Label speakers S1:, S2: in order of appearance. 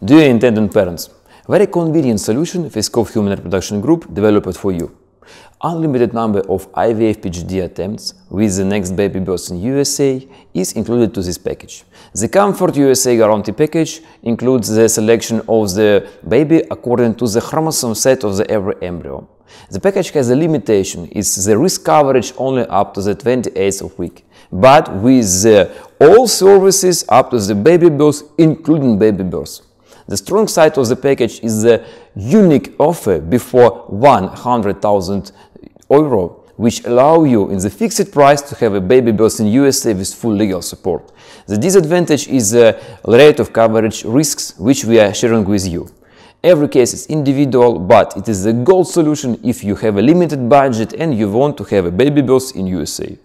S1: Do your parents. Very convenient solution Fiskov Human Reproduction Group developed for you. Unlimited number of IVF PGD attempts with the next baby birth in USA is included to this package. The Comfort USA guarantee package includes the selection of the baby according to the chromosome set of the every embryo. The package has a limitation, it's the risk coverage only up to the 28th of week, but with all services up to the baby birth, including baby birth. The strong side of the package is the unique offer before 100,000 euro which allow you in the fixed price to have a baby birth in USA with full legal support. The disadvantage is the rate of coverage risks which we are sharing with you. Every case is individual, but it is the gold solution if you have a limited budget and you want to have a baby birth in USA.